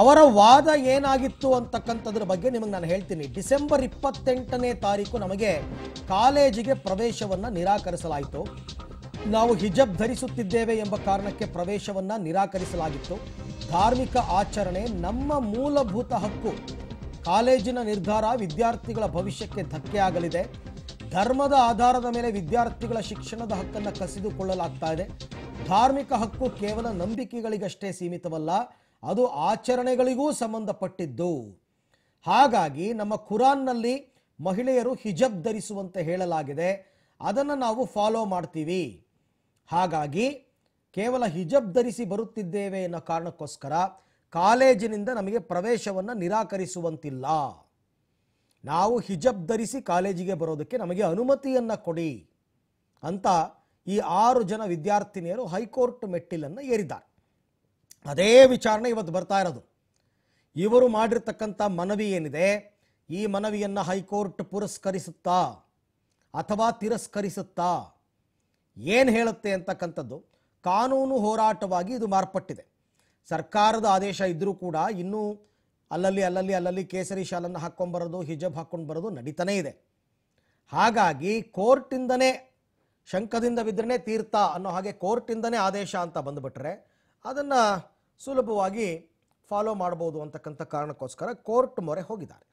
ಅವರ ವಾದ ಏನಾಗಿತ್ತು ಅಂತಕ್ಕಂಥದ್ರ ಬಗ್ಗೆ ನಿಮಗೆ ನಾನು ಹೇಳ್ತೀನಿ ಡಿಸೆಂಬರ್ ಇಪ್ಪತ್ತೆಂಟನೇ ತಾರೀಕು ನಮಗೆ ಕಾಲೇಜಿಗೆ ಪ್ರವೇಶವನ್ನು ನಿರಾಕರಿಸಲಾಯಿತು ನಾವು ಹಿಜಬ್ ಧರಿಸುತ್ತಿದ್ದೇವೆ ಎಂಬ ಕಾರಣಕ್ಕೆ ಪ್ರವೇಶವನ್ನು ನಿರಾಕರಿಸಲಾಗಿತ್ತು ಧಾರ್ಮಿಕ ಆಚರಣೆ ನಮ್ಮ ಮೂಲಭೂತ ಹಕ್ಕು ಕಾಲೇಜಿನ ನಿರ್ಧಾರ ವಿದ್ಯಾರ್ಥಿಗಳ ಭವಿಷ್ಯಕ್ಕೆ ಆಗಲಿದೆ ಧರ್ಮದ ಆಧಾರದ ಮೇಲೆ ವಿದ್ಯಾರ್ಥಿಗಳ ಶಿಕ್ಷಣದ ಹಕ್ಕನ್ನು ಕಸಿದುಕೊಳ್ಳಲಾಗ್ತಾ ಇದೆ ಧಾರ್ಮಿಕ ಹಕ್ಕು ಕೇವಲ ನಂಬಿಕೆಗಳಿಗಷ್ಟೇ ಸೀಮಿತವಲ್ಲ ಅದು ಆಚರಣೆಗಳಿಗೂ ಸಂಬಂಧಪಟ್ಟಿದ್ದು ಹಾಗಾಗಿ ನಮ್ಮ ಕುರಾನ್ನಲ್ಲಿ ಮಹಿಳೆಯರು ಹಿಜಬ್ ಧರಿಸುವಂತೆ ಹೇಳಲಾಗಿದೆ ಅದನ್ನು ನಾವು ಫಾಲೋ ಮಾಡ್ತೀವಿ ಹಾಗಾಗಿ ಕೇವಲ ಹಿಜಬ್ ಧರಿಸಿ ಬರುತ್ತಿದ್ದೇವೆ ಎನ್ನುವ ಕಾರಣಕ್ಕೋಸ್ಕರ ಕಾಲೇಜಿನಿಂದ ನಮಗೆ ಪ್ರವೇಶವನ್ನು ನಿರಾಕರಿಸುವಂತಿಲ್ಲ ನಾವು ಹಿಜಬ್ ಧರಿಸಿ ಕಾಲೇಜಿಗೆ ಬರೋದಕ್ಕೆ ನಮಗೆ ಅನುಮತಿಯನ್ನು ಕೊಡಿ ಅಂತ ಈ ಆರು ಜನ ವಿದ್ಯಾರ್ಥಿನಿಯರು ಹೈಕೋರ್ಟ್ ಮೆಟ್ಟಿಲನ್ನು ಏರಿದ್ದಾರೆ ಅದೇ ವಿಚಾರಣೆ ಇವತ್ತು ಬರ್ತಾ ಇರೋದು ಇವರು ಮಾಡಿರ್ತಕ್ಕಂಥ ಮನವಿ ಏನಿದೆ ಈ ಮನವಿಯನ್ನು ಹೈಕೋರ್ಟ್ ಪುರಸ್ಕರಿಸುತ್ತಾ ಅಥವಾ ತಿರಸ್ಕರಿಸುತ್ತಾ ಏನು ಹೇಳುತ್ತೆ ಅಂತಕ್ಕಂಥದ್ದು ಕಾನೂನು ಹೋರಾಟವಾಗಿ ಇದು ಮಾರ್ಪಟ್ಟಿದೆ ಸರ್ಕಾರದ ಆದೇಶ ಇದ್ದರೂ ಕೂಡ ಇನ್ನೂ ಅಲ್ಲಲ್ಲಿ ಅಲ್ಲಲ್ಲಿ ಅಲ್ಲಲ್ಲಿ ಕೇಸರಿ ಶಾಲನ್ನು ಹಾಕ್ಕೊಂಡು ಬರೋದು ಹಿಜಬ್ ಹಾಕ್ಕೊಂಡು ಬರೋದು ನಡೀತಾನೇ ಇದೆ ಹಾಗಾಗಿ ಕೋರ್ಟಿಂದನೇ ಶಂಕದಿಂದ ಬಿದ್ದರೆ ತೀರ್ಥ ಅನ್ನೋ ಹಾಗೆ ಕೋರ್ಟಿಂದನೇ ಆದೇಶ ಅಂತ ಬಂದುಬಿಟ್ರೆ ಅದನ್ನು ಸುಲಭವಾಗಿ ಫಾಲೋ ಮಾಡಬಹುದು ಅಂತಕ್ಕಂಥ ಕಾರಣಕ್ಕೋಸ್ಕರ ಕೋರ್ಟ್ ಮೊರೆ ಹೋಗಿದ್ದಾರೆ